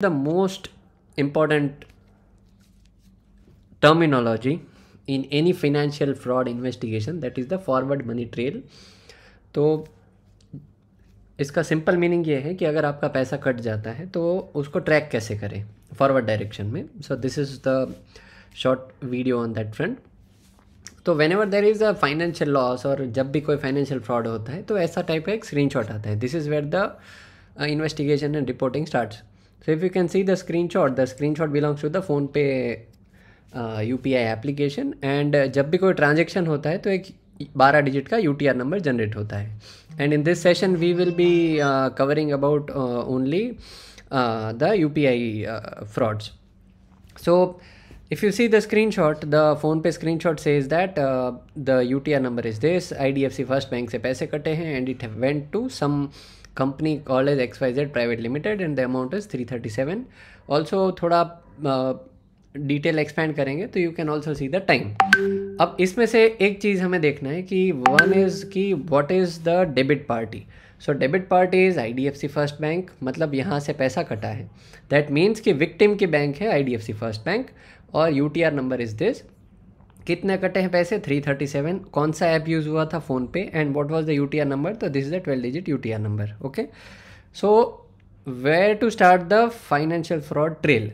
the most important terminology in any financial fraud investigation that is the forward money trail तो इसका simple meaning ये है कि अगर आपका पैसा कट जाता है तो उसको ट्रैक कैसे करें फॉरवर्ड डायरेक्शन में so this is the short video on that front तो whenever there is a financial loss और जब भी कोई फाइनेंशियल फ्रॉड होता है तो ऐसा टाइप का एक शॉट आता है this is where the investigation and reporting start So if you can see the screenshot, the screenshot belongs to the PhonePe U P I application and जब भी कोई ट्रांजेक्शन होता है तो एक बारह डिजिट का U T R number generate होता है and in this session we will be covering about only the U P I frauds so if you see the screenshot the phone pay screenshot says that uh, the utr number is this idfc first bank se paise kate hain and it went to some company Y Z private limited and the amount is three thirty seven also थोड़ा detail expand करेंगे तो you can also see the time अब इसमें से एक चीज़ हमें देखना है कि वन इज़ कि what is the debit party so debit party is I D F C first bank मतलब यहाँ से पैसा कटा है दैट मीन्स कि विक्टिम की बैंक है I D F C first bank और U T R number is this कितने कटे हैं पैसे 337 कौन सा ऐप यूज़ हुआ था PhonePe and what was the UTR number तो this is the twelve digit UTR number okay so where to start the financial fraud trail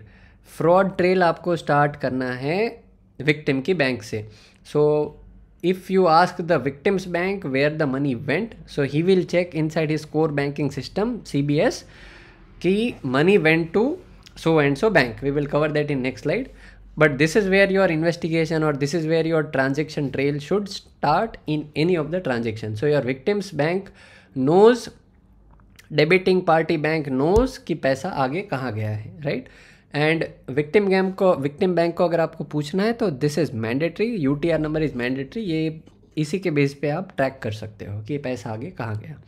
fraud trail आपको स्टार्ट करना है विक्टिम की बैंक से so if you ask the victim's bank where the money went so he will check inside his core banking system cbs key money went to so and so bank we will cover that in next slide but this is where your investigation or this is where your transaction trail should start in any of the transaction so your victims bank knows debiting party bank knows ki paisa aage कहाँ gaya hai right and victim गैम को victim bank को अगर आपको पूछना है तो this is mandatory U T R number is mandatory ये इसी के बेस पे आप ट्रैक कर सकते हो कि पैसा आगे कहाँ गया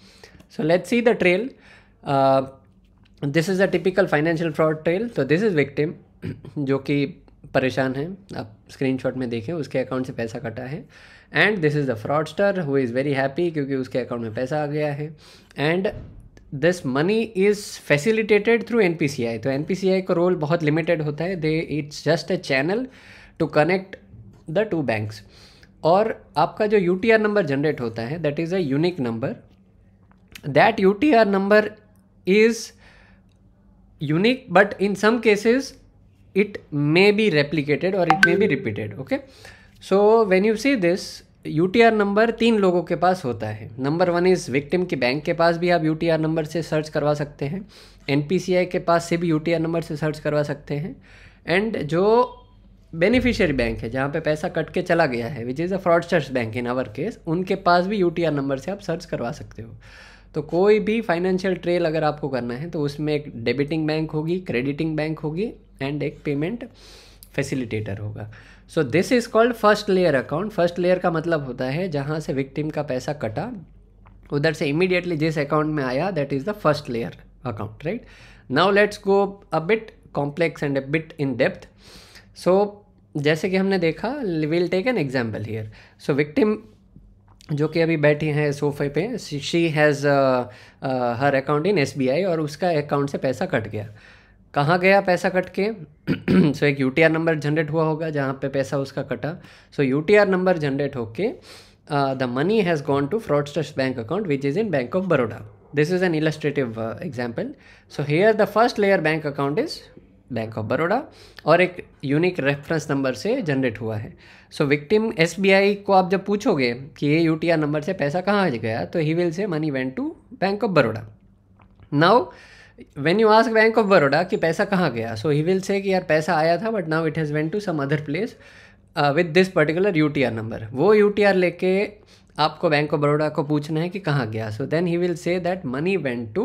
so let's see the trail this is a typical financial fraud trail तो दिस इज़ विक्टिम जो कि परेशान हैं आप स्क्रीन में देखें उसके अकाउंट से पैसा कटा है and this is the fraudster who is very happy क्योंकि उसके अकाउंट में पैसा आ गया है and this money is facilitated through N P C I तो एन पी सी आई का रोल बहुत लिमिटेड होता है they it's just a channel to connect the two banks और आपका जो U T R number generate होता है that is a unique number that U T R number is unique but in some cases it may be replicated or it may be repeated okay so when you see this U number तीन लोगों के पास होता है number one is victim के bank के पास भी आप यू नंबर से सर्च करवा सकते हैं एन के पास से भी यू नंबर से सर्च करवा सकते हैं एंड जो बेनिफिशियरी बैंक है जहाँ पे पैसा कट के चला गया है which is a fraudster's bank in our case उनके पास भी यू नंबर से आप सर्च करवा सकते हो तो कोई भी फाइनेंशियल ट्रेल अगर आपको करना है तो उसमें एक डेबिटिंग बैंक होगी क्रेडिटिंग बैंक होगी एंड एक पेमेंट फैसिलिटेटर होगा so this is called first layer account first layer का मतलब होता है जहाँ से विक्टिम का पैसा कटा उधर से इमीडिएटली जिस अकाउंट में आया that is the first layer account right now let's go a bit complex and a bit in depth so जैसे कि हमने देखा will take an example here so victim जो कि अभी बैठी हैं सोफे पे she has her account in S और उसका अकाउंट से पैसा कट गया कहाँ गया पैसा कट के सो so, एक यू नंबर जनरेट हुआ होगा जहाँ पे पैसा उसका कटा सो यू नंबर जनरेट होके the money has gone to fraudster's bank account which is in Bank of Baroda this is an illustrative example so here the first layer bank account is Bank of Baroda और एक unique reference number से generate हुआ है सो victim S को आप जब पूछोगे कि ये यू नंबर से पैसा कहाँ गया तो he will say money went to Bank of Baroda now when you ask Bank of Baroda कि पैसा कहाँ गया सो ही विल से कि यार पैसा आया था but now it has went to some other place with this particular U T R number वो यू टी आर लेके आपको बैंक ऑफ बड़ोडा को पूछना है कि कहाँ गया so then he will say that money went to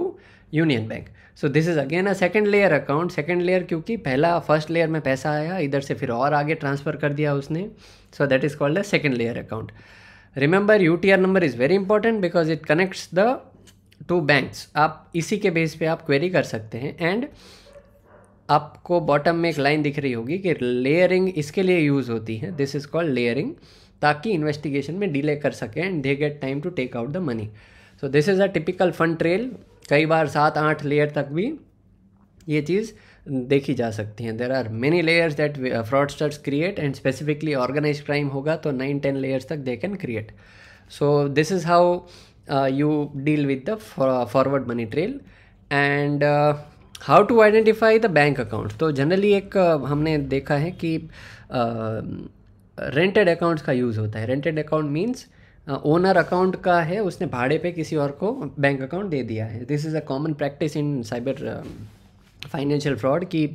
Union Bank so this is again a second layer account second layer क्योंकि पहला फर्स्ट लेयर में पैसा आया इधर से फिर और आगे ट्रांसफ़र कर दिया उसने so that is called a second layer account remember U T R number is very important because it connects the two banks आप इसी के बेस पे आप क्वेरी कर सकते हैं एंड आपको बॉटम में एक लाइन दिख रही होगी कि लेयरिंग इसके लिए यूज़ होती है दिस इज़ कॉल्ड लेयरिंग ताकि इन्वेस्टिगेशन में डिले कर सकें and they get time to take out the money so this is a typical fund trail कई बार सात आठ लेयर तक भी ये चीज़ देखी जा सकती हैं there are many layers that fraudsters create and specifically organise crime होगा तो नाइन टेन लेयर्स तक they can create so this is how Uh, you deal with the for, uh, forward money trail and how to identify the bank account तो generally एक uh, हमने देखा है कि rented uh, accounts का use होता है rented account means owner account का है उसने भाड़े पे किसी और को बैंक अकाउंट दे दिया है this is a common practice in cyber financial fraud कि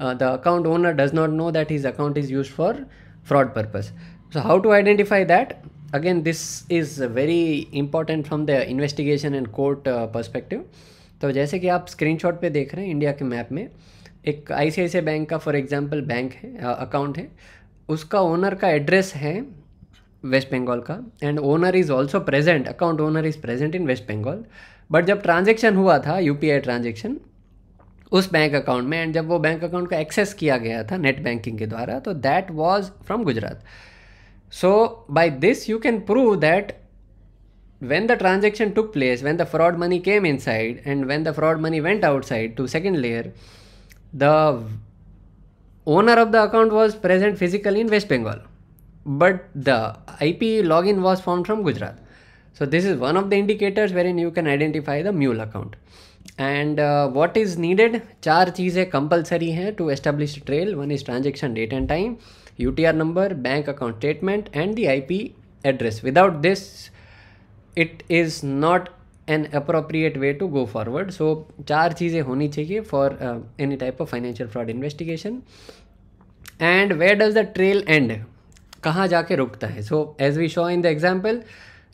the account owner does not know that his account is use for fraud purpose so how to identify that again this is very important from the investigation and court perspective तो जैसे कि आप screenshot पे देख रहे हैं India के map में एक आई बैंक का फॉर एग्जांपल बैंक है अकाउंट uh, है उसका ओनर का एड्रेस है वेस्ट बंगाल का and owner is also present account owner is present in West Bengal but जब ट्रांजेक्शन हुआ था यू ट्रांजेक्शन उस बैंक अकाउंट में एंड जब वो बैंक अकाउंट का एक्सेस किया गया था नेट बैंकिंग के द्वारा तो that was from Gujarat So by this you can prove that when the transaction took place, when the fraud money came inside and when the fraud money went outside to second layer, the owner of the account was present physically in West Bengal, but the IP login was found from Gujarat. So this is one of the indicators wherein you can identify the mule account. And uh, what is needed? Char cheezein compulsory hai to establish trail. One is transaction date and time. UTR number, bank account statement and the IP address. Without this, it is not an appropriate way to go forward so चार चीज़ें होनी चाहिए for any type of financial fraud investigation and where does the trail end कहाँ जाके रुकता है so as we show in the example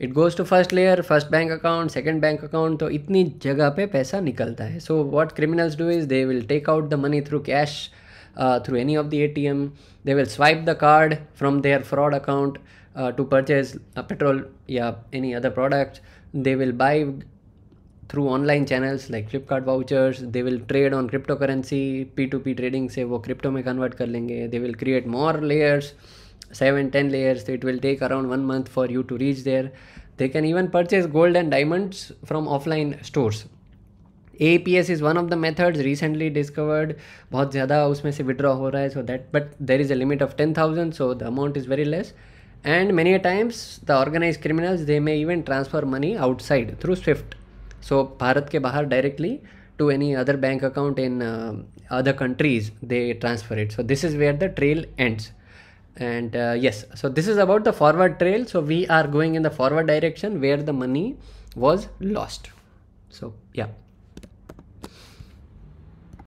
it goes to first layer first bank account second bank account तो इतनी जगह पे पैसा निकलता है so what criminals do is they will take out the money through cash Uh, through any of the ATM. They will swipe the card from their fraud account uh, to purchase petrol, yeah, any other product. They will buy through online channels like Flipkart vouchers. They will trade on cryptocurrency, P2P trading say, वो crypto may convert कर लेंगे. They will create more layers, seven, ten layers. It will take around one month for you to reach there. They can even purchase gold and diamonds from offline stores. APS is one of the methods recently discovered. Recently discovered बहुत ज़्यादा उसमें से withdraw हो रहा है so that but there is a limit of ten thousand so the amount is and many times the organized criminals they may even transfer money outside through swift so bharat ke bahar directly to any other bank account in uh, other countries they transfer it so this is where the trail ends and uh, yes so this is about the forward trail so we are going in the forward direction where the money was lost so yeah